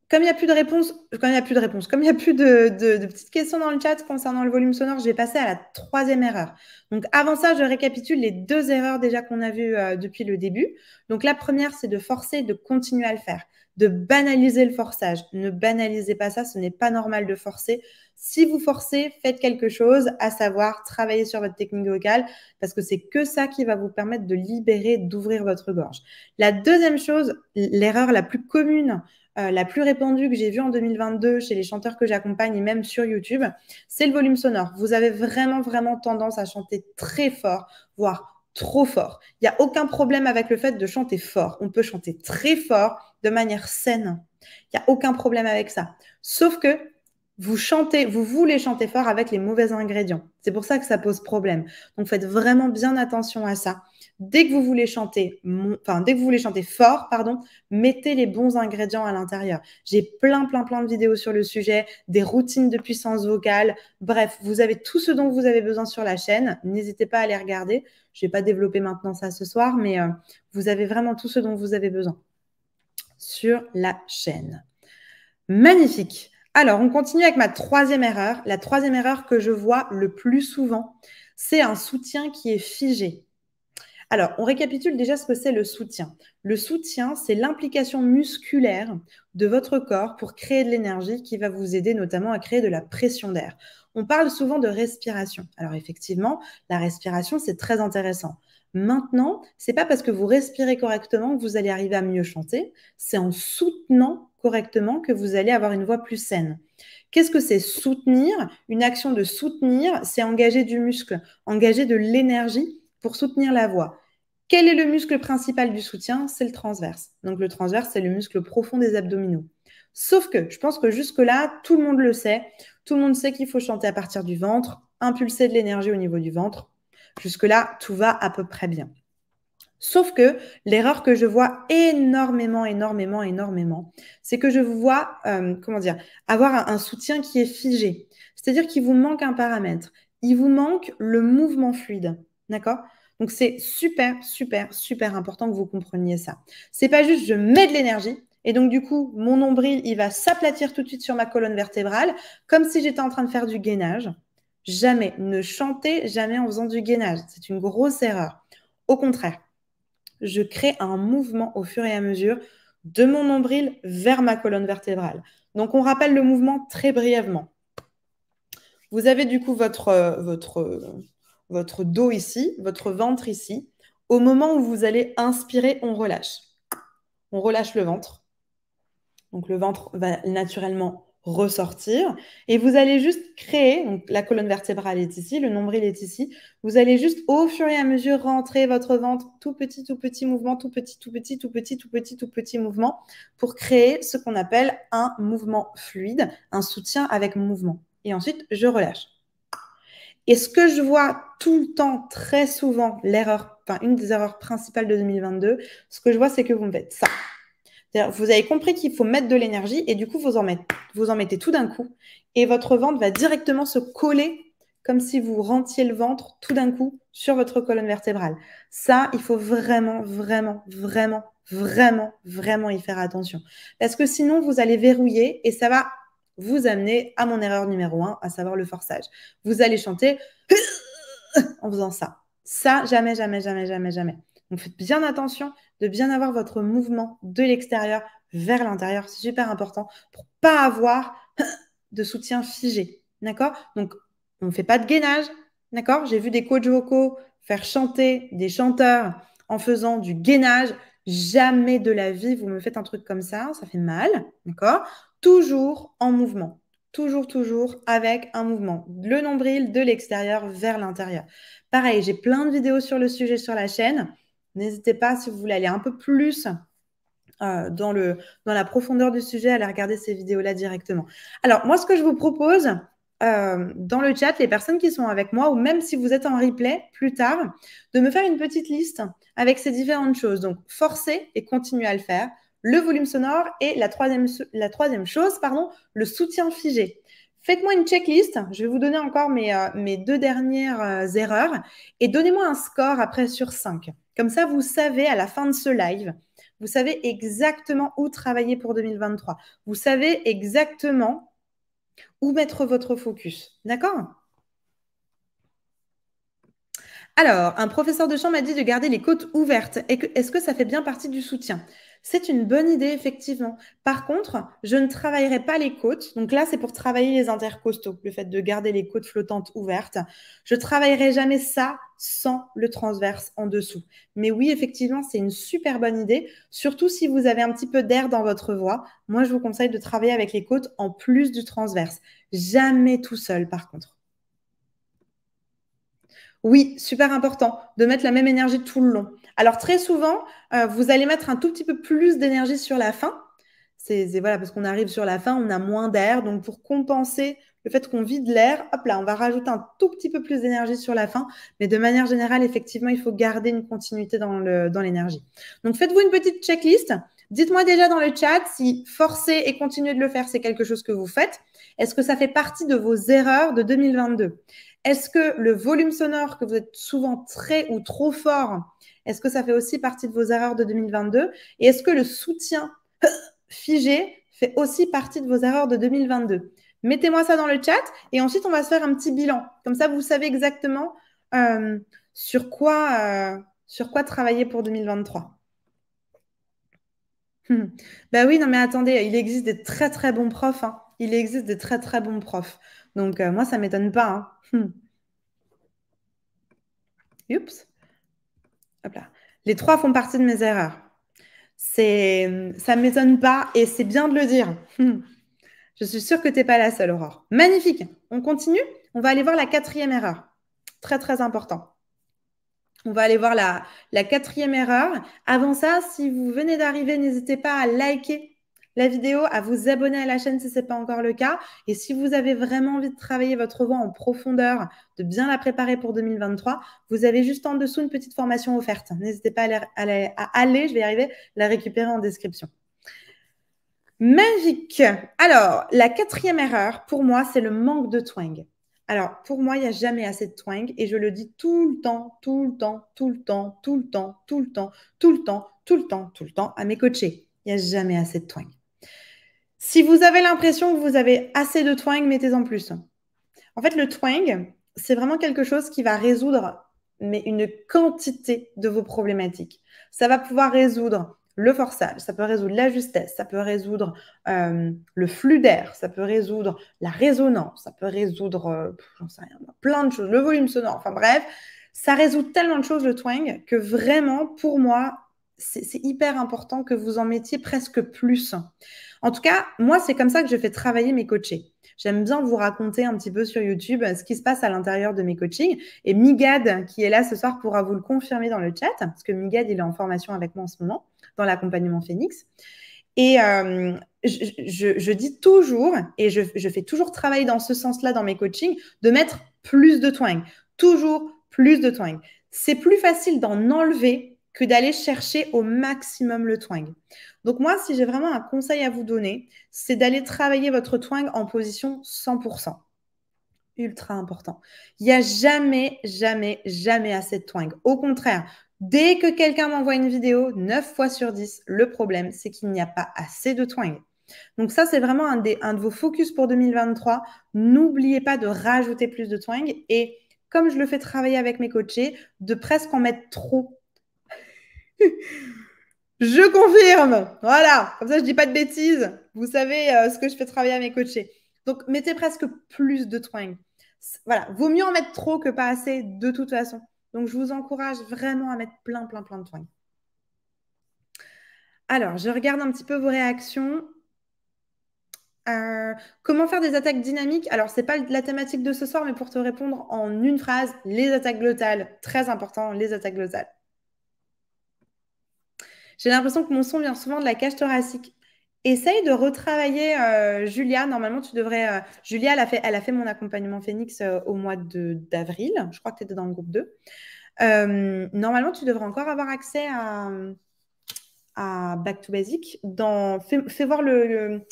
Comme il n'y euh, a plus de réponses, comme il n'y a plus de réponses, comme il n'y a plus de, petites questions dans le chat concernant le volume sonore, je vais passer à la troisième erreur. Donc avant ça, je récapitule les deux erreurs déjà qu'on a vues euh, depuis le début. Donc la première, c'est de forcer, de continuer à le faire, de banaliser le forçage. Ne banalisez pas ça, ce n'est pas normal de forcer. Si vous forcez, faites quelque chose, à savoir travailler sur votre technique vocale, parce que c'est que ça qui va vous permettre de libérer, d'ouvrir votre gorge. La deuxième chose, l'erreur la plus commune euh, la plus répandue que j'ai vue en 2022 chez les chanteurs que j'accompagne et même sur YouTube, c'est le volume sonore. Vous avez vraiment, vraiment tendance à chanter très fort, voire trop fort. Il n'y a aucun problème avec le fait de chanter fort. On peut chanter très fort de manière saine. Il n'y a aucun problème avec ça. Sauf que vous chantez, vous voulez chanter fort avec les mauvais ingrédients. C'est pour ça que ça pose problème. Donc faites vraiment bien attention à ça. Dès que vous voulez chanter, enfin dès que vous voulez chanter fort, pardon, mettez les bons ingrédients à l'intérieur. J'ai plein, plein, plein de vidéos sur le sujet, des routines de puissance vocale. Bref, vous avez tout ce dont vous avez besoin sur la chaîne. N'hésitez pas à les regarder. Je vais pas développer maintenant ça ce soir, mais euh, vous avez vraiment tout ce dont vous avez besoin sur la chaîne. Magnifique. Alors, on continue avec ma troisième erreur. La troisième erreur que je vois le plus souvent, c'est un soutien qui est figé. Alors, on récapitule déjà ce que c'est le soutien. Le soutien, c'est l'implication musculaire de votre corps pour créer de l'énergie qui va vous aider notamment à créer de la pression d'air. On parle souvent de respiration. Alors effectivement, la respiration, c'est très intéressant. Maintenant, c'est pas parce que vous respirez correctement que vous allez arriver à mieux chanter, c'est en soutenant correctement que vous allez avoir une voix plus saine. Qu'est-ce que c'est soutenir Une action de soutenir, c'est engager du muscle, engager de l'énergie pour soutenir la voix. Quel est le muscle principal du soutien C'est le transverse. Donc le transverse, c'est le muscle profond des abdominaux. Sauf que je pense que jusque-là, tout le monde le sait. Tout le monde sait qu'il faut chanter à partir du ventre, impulser de l'énergie au niveau du ventre. Jusque-là, tout va à peu près bien. Sauf que l'erreur que je vois énormément, énormément, énormément, c'est que je vous vois, euh, comment dire, avoir un soutien qui est figé. C'est-à-dire qu'il vous manque un paramètre. Il vous manque le mouvement fluide. D'accord donc c'est super, super, super important que vous compreniez ça. C'est pas juste je mets de l'énergie. Et donc, du coup, mon nombril, il va s'aplatir tout de suite sur ma colonne vertébrale, comme si j'étais en train de faire du gainage. Jamais, ne chantez jamais en faisant du gainage. C'est une grosse erreur. Au contraire, je crée un mouvement au fur et à mesure de mon nombril vers ma colonne vertébrale. Donc, on rappelle le mouvement très brièvement. Vous avez du coup votre, euh, votre euh, votre dos ici, votre ventre ici. Au moment où vous allez inspirer, on relâche. On relâche le ventre. Donc le ventre va naturellement ressortir. Et vous allez juste créer, donc la colonne vertébrale est ici, le nombril est ici. Vous allez juste au fur et à mesure rentrer votre ventre, tout petit, tout petit mouvement, tout petit, tout petit, tout petit, tout petit, tout petit mouvement, pour créer ce qu'on appelle un mouvement fluide, un soutien avec mouvement. Et ensuite, je relâche. Et ce que je vois tout le temps, très souvent, l'erreur, enfin, une des erreurs principales de 2022, ce que je vois, c'est que vous me faites ça. Vous avez compris qu'il faut mettre de l'énergie et du coup, vous en mettez, vous en mettez tout d'un coup. Et votre ventre va directement se coller comme si vous rentiez le ventre tout d'un coup sur votre colonne vertébrale. Ça, il faut vraiment, vraiment, vraiment, vraiment, vraiment y faire attention. Parce que sinon, vous allez verrouiller et ça va vous amenez à mon erreur numéro un, à savoir le forçage. Vous allez chanter en faisant ça. Ça, jamais, jamais, jamais, jamais, jamais. Donc faites bien attention de bien avoir votre mouvement de l'extérieur vers l'intérieur. C'est super important pour pas avoir de soutien figé. D'accord Donc on ne fait pas de gainage. D'accord J'ai vu des coachs vocaux faire chanter des chanteurs en faisant du gainage. Jamais de la vie, vous me faites un truc comme ça, ça fait mal, d'accord toujours en mouvement. Toujours, toujours avec un mouvement. Le nombril de l'extérieur vers l'intérieur. Pareil, j'ai plein de vidéos sur le sujet sur la chaîne. N'hésitez pas, si vous voulez aller un peu plus euh, dans, la profondeur du sujet, à aller regarder ces vidéos-là directement. Alors, moi, ce que je vous propose, euh, dans le chat les personnes qui sont avec moi ou même si vous êtes en replay plus tard, de me faire une petite liste avec ces différentes choses. Donc, forcez et continuez à le faire, le volume sonore et la troisième, chose, pardon, le soutien figé. Faites-moi une checklist, je vais vous donner encore mes, euh, deux dernières euh, erreurs et donnez-moi un score après sur 5. Comme ça, vous savez à la fin de ce live, vous savez exactement où travailler pour 2023. Vous savez exactement où mettre votre focus. D'accord alors, un professeur de chant m'a dit de garder les côtes ouvertes. Est-ce que ça fait bien partie du soutien c'est une bonne idée, effectivement. Par contre, je ne travaillerai pas les côtes. Donc là, c'est pour travailler les intercostaux, le fait de garder les côtes flottantes ouvertes. Je travaillerai jamais ça sans le transverse en dessous. Mais oui, effectivement, c'est une super bonne idée, surtout si vous avez un petit peu d'air dans votre voix. Moi, je vous conseille de travailler avec les côtes en plus du transverse. Jamais tout seul, par contre. Oui, super important de mettre la même énergie tout le long. Alors très souvent, euh, vous allez mettre un tout petit peu plus d'énergie sur la fin. C'est voilà parce qu'on arrive sur la fin, on a moins d'air, donc pour compenser le fait qu'on vide l'air, hop là, on va rajouter un tout petit peu plus d'énergie sur la fin. Mais de manière générale, effectivement, il faut garder une continuité dans l'énergie. donc faites-vous une petite checklist. Dites-moi déjà dans le chat si forcer et continuer de le faire, c'est quelque chose que vous faites. Est-ce que ça fait partie de vos erreurs de 2022 Est-ce que le volume sonore que vous êtes souvent très ou trop fort est-ce que ça fait aussi partie de vos erreurs de 2022 Et est-ce que le soutien euh, figé fait aussi partie de vos erreurs de 2022 Mettez-moi ça dans le chat et ensuite on va se faire un petit bilan. Comme ça, vous savez exactement euh, sur, quoi, euh, sur quoi travailler pour 2023. Hmm. Ben bah oui, non mais attendez, il existe des très très bons profs. Hein. Il existe des très très bons profs. Donc moi, ça ne m'étonne pas. Hein. Hmm. Oups. Les trois font partie de mes erreurs. Ça ça m'étonne pas et c'est bien de le dire. Hmm. Je suis sûre que tu n'es pas la seule, Aurore. Magnifique. On continue. On va aller voir la quatrième erreur. Très, très important. On va aller voir la quatrième erreur. Avant ça, si vous venez d'arriver, n'hésitez pas à liker la vidéo, à vous abonner à la chaîne si ce n'est pas encore le cas. Et si vous avez vraiment envie de travailler votre voix en profondeur, de bien la préparer pour 2023, vous avez juste en dessous une petite formation offerte. N'hésitez pas à aller, je vais y arriver, la récupérer en description. Magique. Alors, la quatrième erreur, pour moi, c'est le manque de twang. Alors, pour moi, il n'y a jamais assez de twang et je le dis tout le temps, tout le temps, tout le temps, tout le temps, tout le temps, tout le temps, tout le temps, tout le temps à mes coachés. Il n'y a jamais assez de twang. Si vous avez l'impression que vous avez assez de twang, mettez-en plus. En fait, le twang, c'est vraiment quelque chose qui va résoudre mais une quantité de vos problématiques. Ça va pouvoir résoudre le forçage, ça peut résoudre la justesse, ça peut résoudre euh, le flux d'air, ça peut résoudre la résonance, ça peut résoudre, euh, j'en plein de choses, le volume sonore, enfin bref, ça résout tellement de choses le twang que vraiment, pour moi, c'est hyper important que vous en mettiez presque plus. En tout cas, moi, c'est comme ça que je fais travailler mes coachés. J'aime bien vous raconter un petit peu sur YouTube euh, ce qui se passe à l'intérieur de mes coachings. Et Migad, qui est là ce soir, pourra vous le confirmer dans le chat, parce que Migad, il est en formation avec moi en ce moment, dans l'accompagnement Phoenix. Et euh, je, dis toujours, et je, je, fais toujours travailler dans ce sens-là dans mes coachings, de mettre plus de twang. Toujours plus de twang. C'est plus facile d'en enlever que d'aller chercher au maximum le twang. Donc moi, si j'ai vraiment un conseil à vous donner, c'est d'aller travailler votre twang en position 100%. Ultra important. Il n'y a jamais, jamais, jamais assez de twang. Au contraire, dès que quelqu'un m'envoie une vidéo, 9 fois sur 10, le problème, c'est qu'il n'y a pas assez de twang. Donc ça, c'est vraiment un, des, un, de vos focus pour 2023. N'oubliez pas de rajouter plus de twang et, comme je le fais travailler avec mes coachés, de presque en mettre trop je confirme. Voilà. Comme ça, je dis pas de bêtises. Vous savez euh, ce que je fais travailler à mes coachés. Donc, mettez presque plus de twang. Voilà. Vaut mieux en mettre trop que pas assez de toute façon. Donc, je vous encourage vraiment à mettre plein, plein, plein de twang. Alors, je regarde un petit peu vos réactions. Euh, comment faire des attaques dynamiques Alors, ce n'est pas la thématique de ce soir, mais pour te répondre en une phrase, les attaques glottales, très important, les attaques glottales. J'ai l'impression que mon son vient souvent de la cage thoracique. Essaye de retravailler euh, Julia. Normalement, tu devrais. Euh, Julia, elle a, fait, elle a fait mon accompagnement Phoenix euh, au mois d'avril. Je crois que tu étais dans le groupe 2. normalement, tu devrais encore avoir accès à, à Back to Basic. Dans, fais, voir le,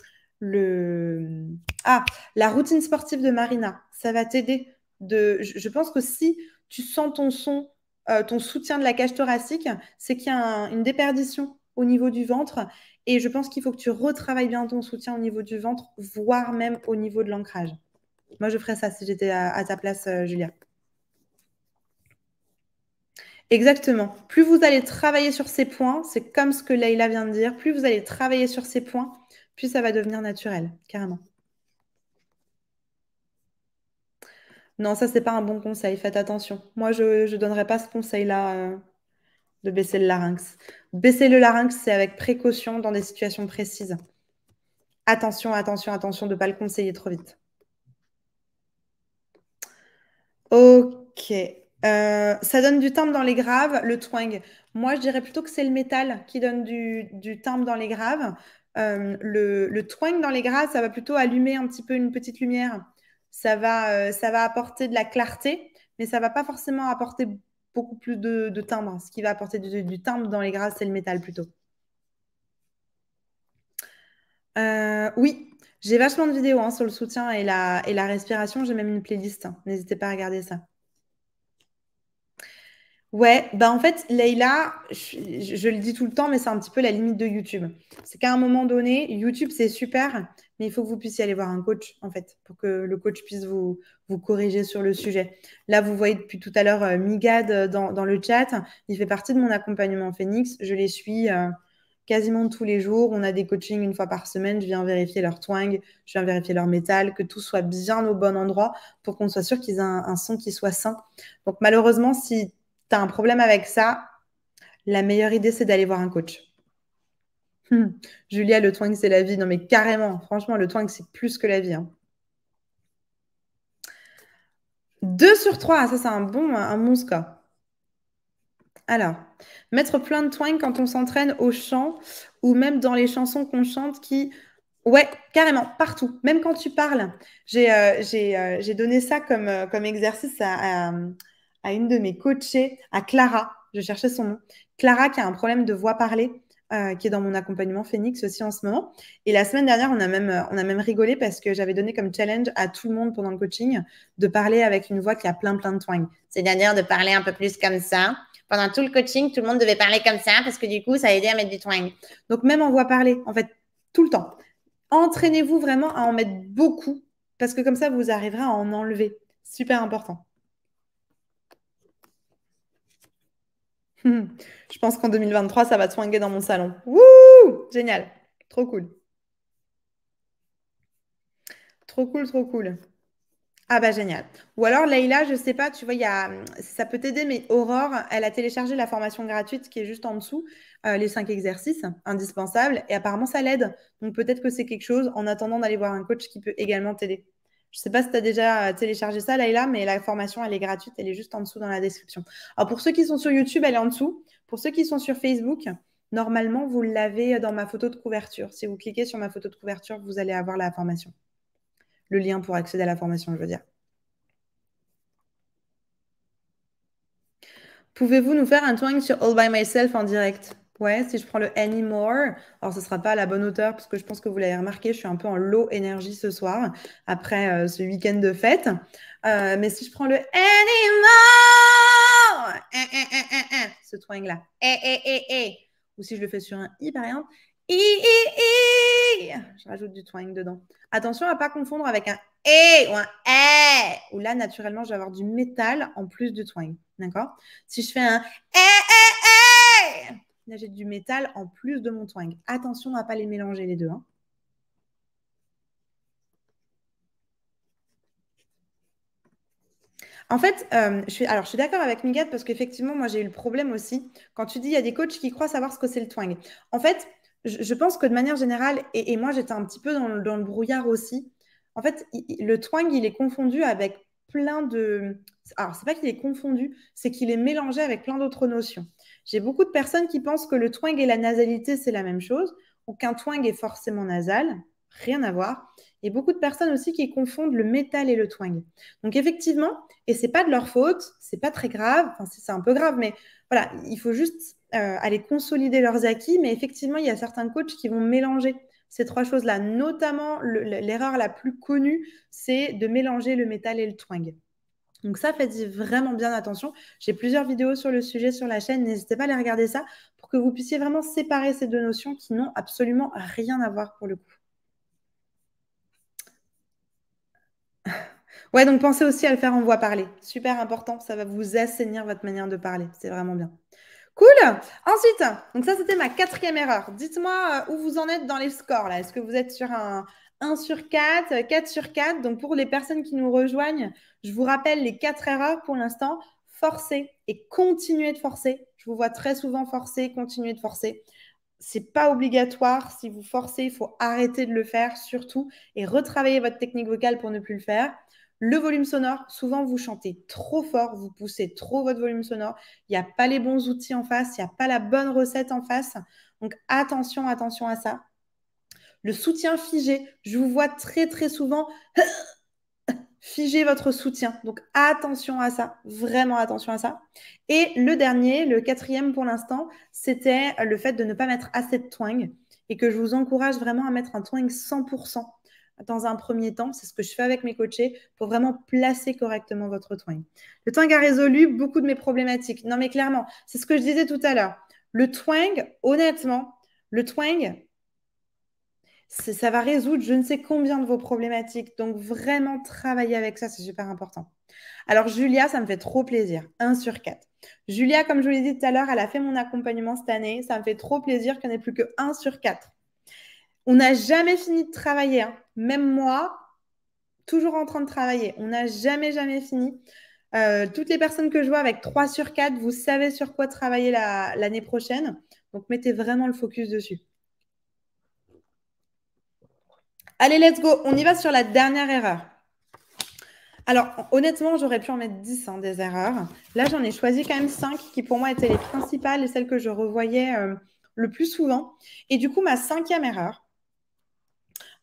le, Ah, la routine sportive de Marina. Ça va t'aider. De, je pense que si tu sens ton son euh, ton soutien de la cage thoracique, c'est qu'il y a une déperdition au niveau du ventre. Et je pense qu'il faut que tu retravailles bien ton soutien au niveau du ventre, voire même au niveau de l'ancrage. Moi, je ferais ça si j'étais à, ta place, euh, Julia. Exactement. Plus vous allez travailler sur ces points, c'est comme ce que Leïla vient de dire, plus vous allez travailler sur ces points, plus ça va devenir naturel, carrément. Non, ça, c'est pas un bon conseil. Faites attention. Moi, je ne donnerais pas ce conseil-là euh, de baisser le larynx. Baisser le larynx, c'est avec précaution dans des situations précises. Attention, attention, attention de ne pas le conseiller trop vite. Ok. Euh, ça donne du timbre dans les graves, le twang. Moi, je dirais plutôt que c'est le métal qui donne du, timbre dans les graves. Euh, le, le twang dans les graves, ça va plutôt allumer un petit peu une petite lumière. Euh, ça va, apporter de la clarté, mais ça va pas forcément apporter beaucoup plus de, timbre. Ce qui va apporter du, timbre dans les grasses, c'est le métal plutôt. Euh, oui, j'ai vachement de vidéos hein, sur le soutien et la, et la respiration. J'ai même une playlist. Hein. N'hésitez pas à regarder ça. Ouais, bah en fait, Leïla, je, le dis tout le temps, mais c'est un petit peu la limite de YouTube. C'est qu'à un moment donné, YouTube, c'est super, mais il faut que vous puissiez aller voir un coach, en fait, pour que le coach puisse vous, vous corriger sur le sujet. Là, vous voyez depuis tout à l'heure euh, Migad euh, dans, le chat. Il fait partie de mon accompagnement Phoenix. Je les suis euh, quasiment tous les jours. On a des coachings une fois par semaine. Je viens vérifier leur twang, je viens vérifier leur métal, que tout soit bien au bon endroit pour qu'on soit sûr qu'ils aient un son qui soit sain. Donc, malheureusement, si tu as un problème avec ça, la meilleure idée, c'est d'aller voir un coach. Hmm. Julia, le twang, c'est la vie. Non, mais carrément, franchement, le twang, c'est plus que la vie. Hein. Deux sur 3, ah, ça c'est un bon, un score. Alors, mettre plein de twang quand on s'entraîne au chant ou même dans les chansons qu'on chante qui... Ouais, carrément, partout. Même quand tu parles. J'ai euh, euh, donné ça comme, euh, exercice à, à, une de mes coachées, à Clara. Je cherchais son nom. Clara qui a un problème de voix parlée. Euh, qui est dans mon accompagnement Phoenix aussi en ce moment. Et la semaine dernière, on a même, euh, on a même rigolé parce que j'avais donné comme challenge à tout le monde pendant le coaching de parler avec une voix qui a plein, plein de twang. cest à de parler un peu plus comme ça. Pendant tout le coaching, tout le monde devait parler comme ça parce que du coup, ça aidait à mettre du twang. Donc, même en voix parler, en fait, tout le temps. Entraînez-vous vraiment à en mettre beaucoup parce que comme ça, vous arriverez à en enlever. Super important. Je pense qu'en 2023, ça va te swinguer dans mon salon. Wouh Génial. Trop cool. Trop cool, trop cool. Ah bah génial. Ou alors Leïla, je sais pas, tu vois, y ça peut t'aider, mais Aurore, elle a téléchargé la formation gratuite qui est juste en dessous, euh, les cinq exercices indispensables, et apparemment ça l'aide. Donc peut-être que c'est quelque chose en attendant d'aller voir un coach qui peut également t'aider. Je ne sais pas si tu as déjà téléchargé ça, Laïla, mais la formation, elle est gratuite. Elle est juste en dessous dans la description. Alors, pour ceux qui sont sur YouTube, elle est en dessous. Pour ceux qui sont sur Facebook, normalement, vous l'avez dans ma photo de couverture. Si vous cliquez sur ma photo de couverture, vous allez avoir la formation. Le lien pour accéder à la formation, je veux dire. Pouvez-vous nous faire un twang sur All by Myself en direct Ouais, si je prends le Anymore, alors ce ne sera pas à la bonne hauteur parce que je pense que vous l'avez remarqué, je suis un peu en low énergie ce soir après euh, ce week-end de fête. Euh, mais si je prends le Anymore, eh, eh, eh, ce twang là, ou si je le fais sur un i par exemple, je rajoute du twang dedans. Attention à ne pas confondre avec un et ou un eh, où là naturellement je vais avoir du métal en plus du twang, d'accord Si je fais un eh, Nager du métal en plus de mon twang. Attention à ne pas les mélanger les deux. Hein. En fait, euh, je suis, alors je suis d'accord avec Miguel parce qu'effectivement, moi j'ai eu le problème aussi. Quand tu dis, il y a des coachs qui croient savoir ce que c'est le twang. En fait, je, pense que de manière générale, et, moi j'étais un petit peu dans le, brouillard aussi. En fait, le twang, il est confondu avec plein de. Alors, c'est pas qu'il est confondu, c'est qu'il est mélangé avec plein d'autres notions. J'ai beaucoup de personnes qui pensent que le twang et la nasalité, c'est la même chose, ou qu'un twang est forcément nasal. Rien à voir. Et beaucoup de personnes aussi qui confondent le métal et le twang. Donc effectivement, et c'est pas de leur faute, c'est pas très grave, c'est un peu grave, mais voilà, il faut juste euh, aller consolider leurs acquis. Mais effectivement, il y a certains coachs qui vont mélanger ces trois choses-là. Notamment, l'erreur la plus connue, c'est de mélanger le métal et le twang. Donc ça, faites vraiment bien attention. J'ai plusieurs vidéos sur le sujet sur la chaîne, n'hésitez pas à les regarder ça pour que vous puissiez vraiment séparer ces deux notions qui n'ont absolument rien à voir pour le coup. Ouais, donc pensez aussi à le faire en voix parlée. Super important, ça va vous assainir votre manière de parler. C'est vraiment bien. Cool. Ensuite, donc ça c'était ma quatrième erreur. Dites-moi euh, où vous en êtes dans les scores là. Est-ce que vous êtes sur un, 1 sur 4, 4 euh, sur 4. Donc pour les personnes qui nous rejoignent, je vous rappelle les quatre erreurs pour l'instant. Forcer et continuer de forcer. Je vous vois très souvent forcer, continuer de forcer. Ce n'est pas obligatoire. Si vous forcez, il faut arrêter de le faire surtout et retravailler votre technique vocale pour ne plus le faire. Le volume sonore, souvent vous chantez trop fort, vous poussez trop votre volume sonore, il n'y a pas les bons outils en face, il n'y a pas la bonne recette en face. Donc attention, attention à ça le soutien figé. Je vous vois très très souvent figer votre soutien. Donc attention à ça, vraiment attention à ça. Et le dernier, le quatrième pour l'instant, c'était le fait de ne pas mettre assez de twang et que je vous encourage vraiment à mettre un twang 100% dans un premier temps. C'est ce que je fais avec mes coachés pour vraiment placer correctement votre twang. Le twang a résolu beaucoup de mes problématiques. Non mais clairement, c'est ce que je disais tout à l'heure. Le twang, honnêtement, le twang, ça va résoudre je ne sais combien de vos problématiques. Donc, vraiment travailler avec ça, c'est super important. Alors, Julia, ça me fait trop plaisir. 1 sur 4. Julia, comme je vous l'ai dit tout à l'heure, elle a fait mon accompagnement cette année. Ça me fait trop plaisir qu'il n'y ait plus que 1 sur 4. On n'a jamais fini de travailler. Hein. Même moi, toujours en train de travailler. On n'a jamais, jamais fini. Euh, toutes les personnes que je vois avec 3 sur 4, vous savez sur quoi travailler l'année prochaine. Donc, mettez vraiment le focus dessus. Allez, let's go. On y va sur la dernière erreur. Alors, honnêtement, j'aurais pu en mettre 10 hein, des erreurs. Là, j'en ai choisi quand même 5 qui, pour moi, étaient les principales et celles que je revoyais euh, le plus souvent. Et du coup, ma cinquième erreur,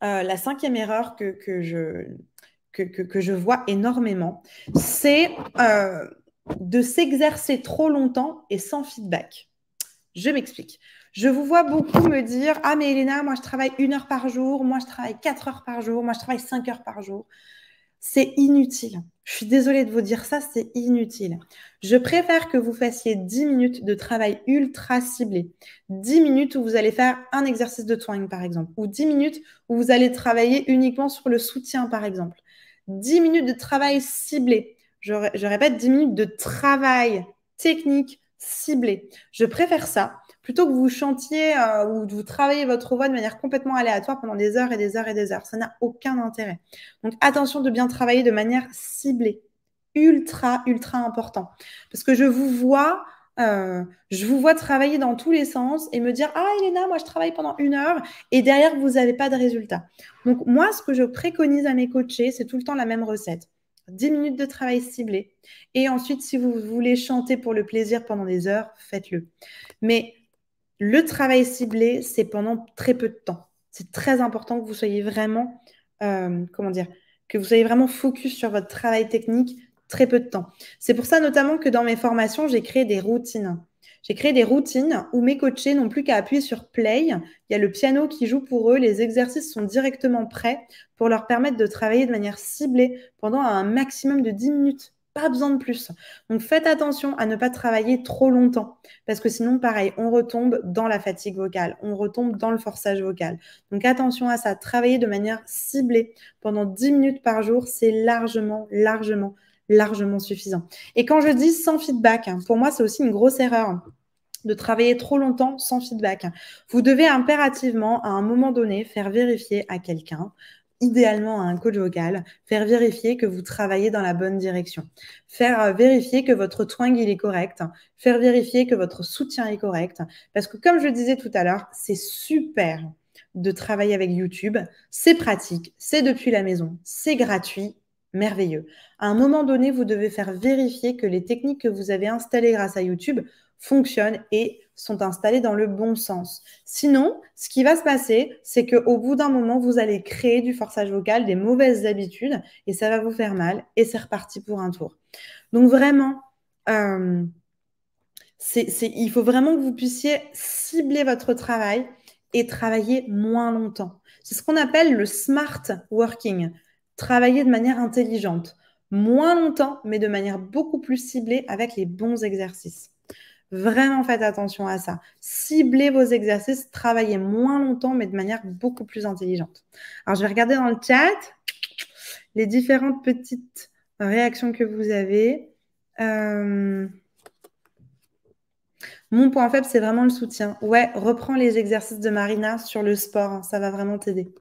euh, la cinquième erreur que, que je, vois énormément, c'est euh, de s'exercer trop longtemps et sans feedback. Je m'explique. Je vous vois beaucoup me dire Ah, mais Elena, moi je travaille une heure par jour, moi je travaille quatre heures par jour, moi je travaille cinq heures par jour. C'est inutile. Je suis désolée de vous dire ça, c'est inutile. Je préfère que vous fassiez 10 minutes de travail ultra ciblé. Dix minutes où vous allez faire un exercice de twang, par exemple, ou dix minutes où vous allez travailler uniquement sur le soutien, par exemple. Dix minutes de travail ciblé. Je, répète, dix minutes de travail technique ciblé. Je préfère ça plutôt que vous chantiez euh, ou que vous travaillez votre voix de manière complètement aléatoire pendant des heures et des heures et des heures. Ça n'a aucun intérêt. Donc attention de bien travailler de manière ciblée. Ultra, ultra important. Parce que je vous vois. Euh, je vous vois travailler dans tous les sens et me dire Ah, Elena, moi je travaille pendant une heure et derrière vous n'avez pas de résultat. Donc, moi, ce que je préconise à mes coachés, c'est tout le temps la même recette 10 minutes de travail ciblé. Et ensuite, si vous voulez chanter pour le plaisir pendant des heures, faites-le. Mais le travail ciblé, c'est pendant très peu de temps. C'est très important que vous soyez vraiment, euh, comment dire, que vous soyez vraiment focus sur votre travail technique très peu de temps. C'est pour ça notamment que dans mes formations, j'ai créé des routines. J'ai créé des routines où mes coachés n'ont plus qu'à appuyer sur play. Il y a le piano qui joue pour eux. Les exercices sont directement prêts pour leur permettre de travailler de manière ciblée pendant un maximum de 10 minutes pas besoin de plus. Donc faites attention à ne pas travailler trop longtemps parce que sinon, pareil, on retombe dans la fatigue vocale, on retombe dans le forçage vocal. Donc attention à ça, travailler de manière ciblée pendant 10 minutes par jour, c'est largement, largement, largement suffisant. Et quand je dis sans feedback, hein, pour moi, c'est aussi une grosse erreur de travailler trop longtemps sans feedback. Vous devez impérativement, à un moment donné, faire vérifier à quelqu'un idéalement à un coach vocal, faire vérifier que vous travaillez dans la bonne direction, faire euh, vérifier que votre twang il est correct, faire vérifier que votre soutien est correct, parce que comme je le disais tout à l'heure, c'est super de travailler avec YouTube, c'est pratique, c'est depuis la maison, c'est gratuit, merveilleux. À un moment donné, vous devez faire vérifier que les techniques que vous avez installées grâce à YouTube fonctionnent et sont installés dans le bon sens. Sinon, ce qui va se passer, c'est qu'au bout d'un moment, vous allez créer du forçage vocal, des mauvaises habitudes, et ça va vous faire mal, et c'est reparti pour un tour. Donc vraiment, euh, il faut vraiment que vous puissiez cibler votre travail et travailler moins longtemps. C'est ce qu'on appelle le smart working, travailler de manière intelligente, moins longtemps, mais de manière beaucoup plus ciblée avec les bons exercices. Vraiment faites attention à ça. Ciblez vos exercices, travaillez moins longtemps, mais de manière beaucoup plus intelligente. Alors, je vais regarder dans le chat les différentes petites réactions que vous avez. Euh, mon point faible, c'est vraiment le soutien. Ouais, reprends les exercices de Marina sur le sport, hein, ça va vraiment t'aider.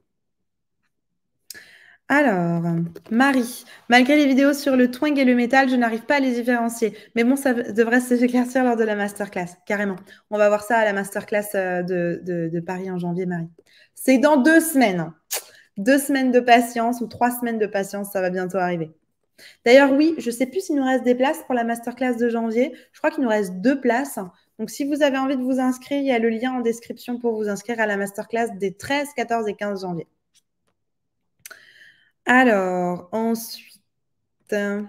Alors, Marie, malgré les vidéos sur le twing et le métal, je n'arrive pas à les différencier. Mais bon, ça devrait s'éclaircir lors de la masterclass, carrément. On va voir ça à la masterclass euh, de, de Paris en janvier, Marie. C'est dans deux semaines. Deux semaines de patience ou trois semaines de patience, ça va bientôt arriver. D'ailleurs, oui, je ne sais plus s'il nous reste des places pour la masterclass de janvier. Je crois qu'il nous reste deux places. Donc, si vous avez envie de vous inscrire, il y a le lien en description pour vous inscrire à la masterclass des 13, 14 et 15 janvier. Alors, ensuite, euh,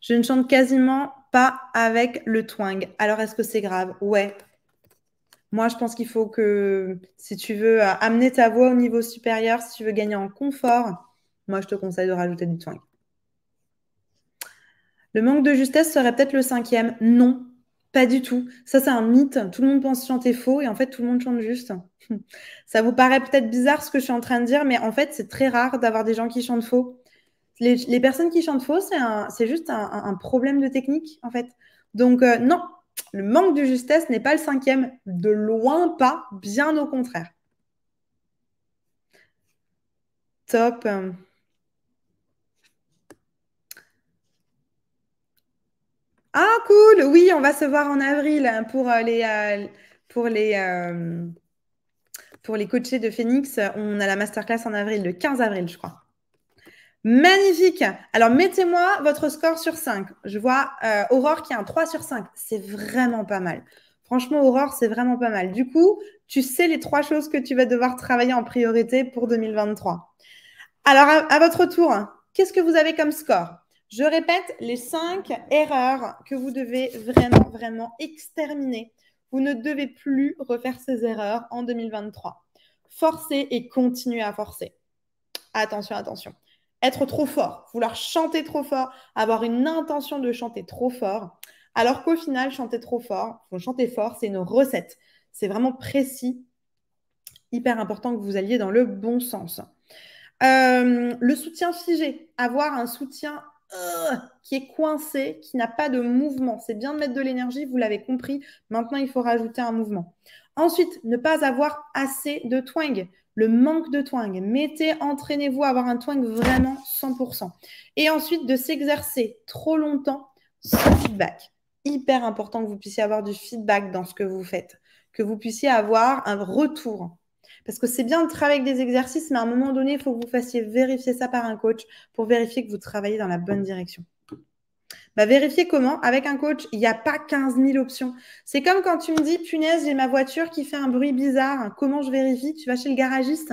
je ne chante quasiment pas avec le twang. Alors, est-ce que c'est grave Ouais. Moi, je pense qu'il faut que, si tu veux euh, amener ta voix au niveau supérieur, si tu veux gagner en confort, moi, je te conseille de rajouter du twang. Le manque de justesse serait peut-être le cinquième. Non, pas du tout. Ça, c'est un mythe. Tout le monde pense chanter faux et en fait, tout le monde chante juste. Ça vous paraît peut-être bizarre ce que je suis en train de dire, mais en fait, c'est très rare d'avoir des gens qui chantent faux. Les, personnes qui chantent faux, c'est juste un, problème de technique, en fait. Donc, euh, non, le manque de justesse n'est pas le cinquième. De loin pas, bien au contraire. Top. Euh. Ah, cool. Oui, on va se voir en avril pour euh, les, euh, pour les, euh, pour les coachés de Phoenix. On a la masterclass en avril, le 15 avril, je crois. Magnifique. Alors, mettez-moi votre score sur 5. Je vois Aurore qui a un 3 sur 5. C'est vraiment pas mal. Franchement, Aurore, c'est vraiment pas mal. Du coup, tu sais les trois choses que tu vas devoir travailler en priorité pour 2023. Alors, à votre tour, qu'est-ce que vous avez comme score je répète les cinq erreurs que vous devez vraiment, vraiment exterminer. Vous ne devez plus refaire ces erreurs en 2023. Forcer et continuer à forcer. Attention, attention. Être trop fort, vouloir chanter trop fort, avoir une intention de chanter trop fort, alors qu'au final, chanter trop fort, faut chanter fort, c'est une recette. C'est vraiment précis, hyper important que vous alliez dans le bon sens. Euh, le soutien figé, avoir un soutien Oh, qui est coincé, qui n'a pas de mouvement. C'est bien de mettre de l'énergie, vous l'avez compris. Maintenant, il faut rajouter un mouvement. Ensuite, ne pas avoir assez de twang. Le manque de twang. Mettez, entraînez-vous à avoir un twang vraiment 100%. Et ensuite, de s'exercer trop longtemps sans feedback. Hyper important que vous puissiez avoir du feedback dans ce que vous faites, que vous puissiez avoir un retour parce que c'est bien de travailler avec des exercices, mais à un moment donné, il faut que vous fassiez vérifier ça par un coach pour vérifier que vous travaillez dans la bonne direction. Bah, vérifier comment Avec un coach, il n'y a pas 15 000 options. C'est comme quand tu me dis, punaise, j'ai ma voiture qui fait un bruit bizarre. Comment je vérifie Tu vas chez le garagiste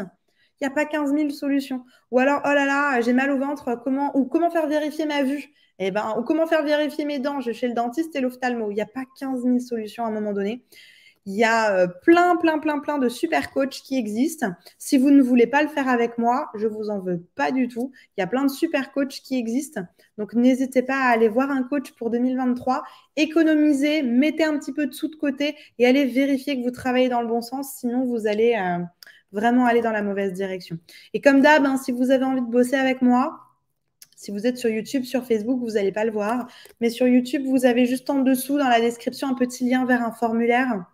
il n'y a pas 15 000 solutions. Ou alors, oh là là, j'ai mal au ventre, comment, ou comment faire vérifier ma vue eh ben, ou comment faire vérifier mes dents, je vais chez le dentiste et l'ophtalmo. Il n'y a pas 15 000 solutions à un moment donné. Il y a euh, plein, plein, plein, plein de super coachs qui existent. Si vous ne voulez pas le faire avec moi, je vous en veux pas du tout. Il y a plein de super coachs qui existent. Donc, n'hésitez pas à aller voir un coach pour 2023. Économisez, mettez un petit peu de sous de côté et allez vérifier que vous travaillez dans le bon sens. Sinon, vous allez euh, vraiment aller dans la mauvaise direction. Et comme d'hab, hein, si vous avez envie de bosser avec moi, si vous êtes sur YouTube, sur Facebook, vous n'allez pas le voir. Mais sur YouTube, vous avez juste en dessous, dans la description, un petit lien vers un formulaire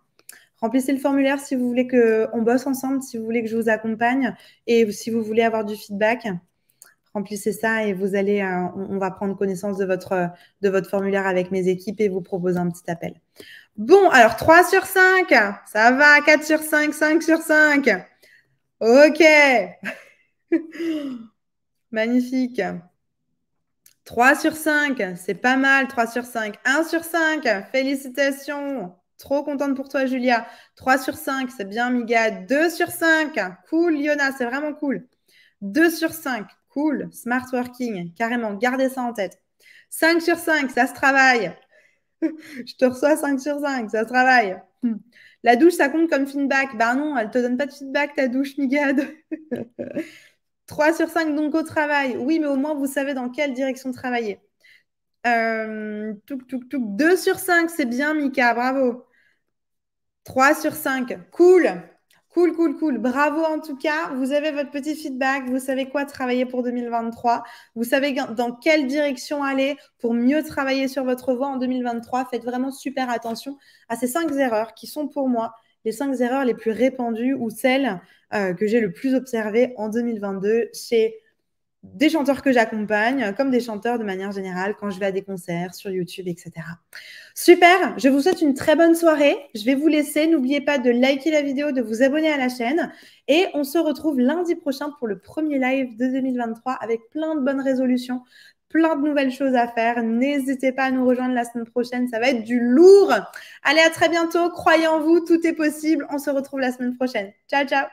Remplissez le formulaire si vous voulez qu'on bosse ensemble, si vous voulez que je vous accompagne et si vous voulez avoir du feedback. Remplissez ça et vous allez, euh, on, va prendre connaissance de votre, de votre formulaire avec mes équipes et vous proposer un petit appel. Bon, alors 3 sur 5, ça va, 4 sur 5, 5 sur 5. Ok. Magnifique. 3 sur 5, c'est pas mal, 3 sur 5. 1 sur 5, félicitations. Trop contente pour toi, Julia. 3 sur 5, c'est bien, Miga. 2 sur 5, cool, Liona, c'est vraiment cool. 2 sur 5, cool. Smart working, carrément, gardez ça en tête. 5 sur 5, ça se travaille. Je te reçois 5 sur 5, ça se travaille. La douche, ça compte comme feedback. Bah non, elle ne te donne pas de feedback, ta douche, migade. 3 sur 5, donc au travail. Oui, mais au moins, vous savez dans quelle direction travailler. 2 euh, sur 5, c'est bien, Mika, bravo. 3 sur 5. Cool. Cool, cool, cool. Bravo en tout cas. Vous avez votre petit feedback. Vous savez quoi travailler pour 2023. Vous savez dans quelle direction aller pour mieux travailler sur votre voie en 2023. Faites vraiment super attention à ces cinq erreurs qui sont pour moi les cinq erreurs les plus répandues ou celles euh, que j'ai le plus observées en 2022 chez des chanteurs que j'accompagne, euh, comme des chanteurs de manière générale, quand je vais à des concerts, sur YouTube, etc. Super, je vous souhaite une très bonne soirée. Je vais vous laisser. N'oubliez pas de liker la vidéo, de vous abonner à la chaîne. Et on se retrouve lundi prochain pour le premier live de 2023 avec plein de bonnes résolutions, plein de nouvelles choses à faire. N'hésitez pas à nous rejoindre la semaine prochaine, ça va être du lourd. Allez, à très bientôt. Croyez en vous, tout est possible. On se retrouve la semaine prochaine. Ciao, ciao.